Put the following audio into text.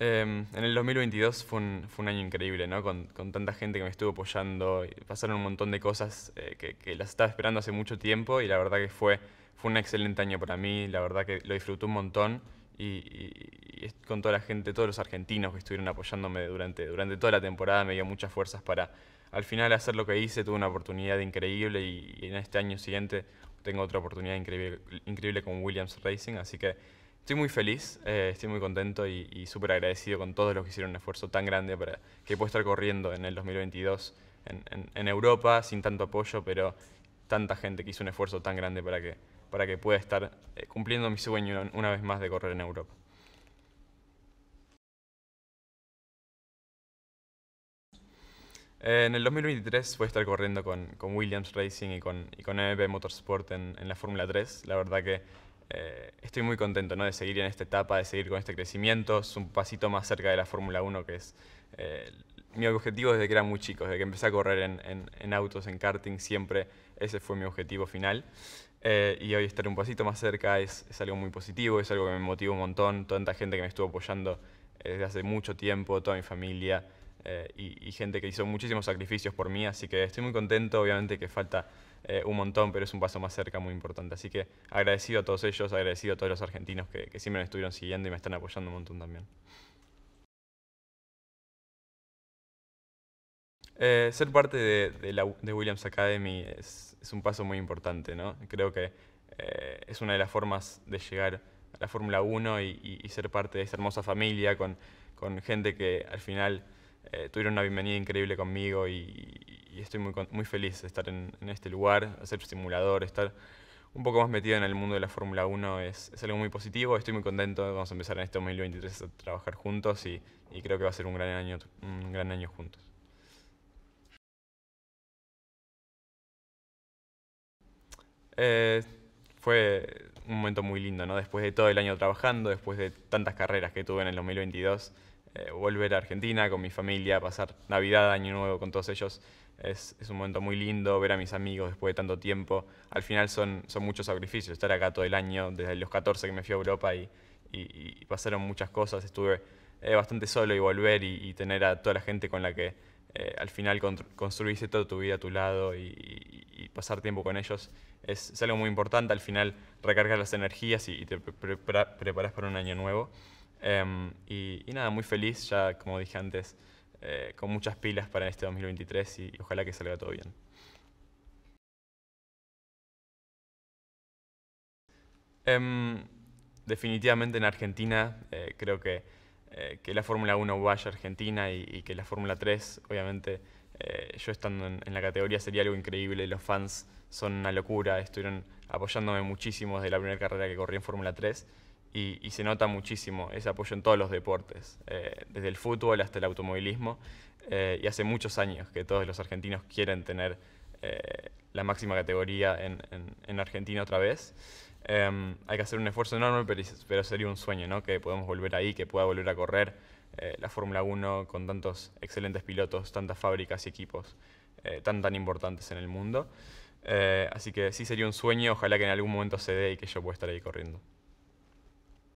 Em, en el 2022 fue un, año increíble, ¿no? Con, tanta gente que me estuvo apoyando. Pasaron un montón de cosas eh, que, las estaba esperando hace mucho tiempo y la verdad que fue, un excelente año para mí. La verdad que lo disfruté un montón y, con toda la gente, todos los argentinos que estuvieron apoyándome durante, toda la temporada, me dio muchas fuerzas para al final hacer lo que hice. Tuve una oportunidad increíble y, en este año siguiente tengo otra oportunidad increíble, increíble con Williams Racing, así que Estoy muy feliz, eh, estoy muy contento y, súper agradecido con todos los que hicieron un esfuerzo tan grande para que pueda estar corriendo en el 2022 en, Europa sin tanto apoyo, pero tanta gente que hizo un esfuerzo tan grande para que, pueda estar eh, cumpliendo mi sueño una vez más de correr en Europa. Eh, en el 2023 voy a estar corriendo con, Williams Racing y con, y Motorsport en, en la Fórmula 3. La verdad que eh, estoy muy contento ¿no? de seguir en esta etapa, de seguir con este crecimiento. Es un pasito más cerca de la Fórmula 1, que es eh, mi objetivo desde que era muy chico, desde que empecé a correr en, autos, en karting, siempre ese fue mi objetivo final. Eh, y hoy estar un pasito más cerca es, algo muy positivo, es algo que me motiva un montón. Tanta gente que me estuvo apoyando desde hace mucho tiempo, toda mi familia y gente que hizo muchísimos sacrificios por mí, así que estoy muy contento, obviamente que falta eh, un montón, pero es un paso más cerca muy importante. Así que agradecido a todos ellos, agradecido a todos los argentinos que, siempre me estuvieron siguiendo y me están apoyando un montón también. Eh, ser parte de, la, Williams Academy es, es, un paso muy importante, ¿no? Creo que eh, es una de las formas de llegar a la Fórmula 1 y, ser parte de esa hermosa familia con gente que al final eh, tuvieron una bienvenida increíble conmigo y, estoy muy, feliz de estar en, este lugar, hacer simulador, estar un poco más metido en el mundo de la Fórmula 1 es, es, algo muy positivo. Estoy muy contento, vamos a empezar en este 2023 a trabajar juntos y, creo que va a ser un gran año, un gran año juntos. Eh, fue un momento muy lindo, ¿no? Después de todo el año trabajando, después de tantas carreras que tuve en el 2022, eh, volver a Argentina con mi familia, pasar Navidad, Año Nuevo con todos ellos. Es, un momento muy lindo ver a mis amigos después de tanto tiempo. Al final son, son muchos sacrificios, estar acá todo el año, desde los 14 que me fui a Europa y, pasaron muchas cosas. Estuve eh, bastante solo y volver y, tener a toda la gente con la que eh, al final construiste toda tu vida a tu lado y, pasar tiempo con ellos es, algo muy importante. Al final recargas las energías y, te preparas para un año nuevo. Em, y, nada, muy feliz, ya como dije antes, eh, con muchas pilas para este 2023 y, ojalá que salga todo bien. Em, definitivamente en Argentina eh, creo que, eh, que la Fórmula 1 vaya a Argentina y, que la Fórmula 3, obviamente, yo estando en, en, la categoría sería algo increíble, los fans son una locura, estuvieron apoyándome muchísimo desde la primera carrera que corrí en Fórmula 3 y, se nota muchísimo ese apoyo en todos los deportes, eh, desde el fútbol hasta el automovilismo. Eh, y hace muchos años que todos los argentinos quieren tener eh, la máxima categoría en, Argentina otra vez. Em, hay que hacer un esfuerzo enorme, pero, pero, sería un sueño ¿no? que podamos volver ahí, que pueda volver a correr la Fórmula 1 con tantos excelentes pilotos, tantas fábricas y equipos tan tan importantes en el mundo. así que sí sería un sueño, ojalá que en algún momento se dé y que yo pueda estar ahí corriendo.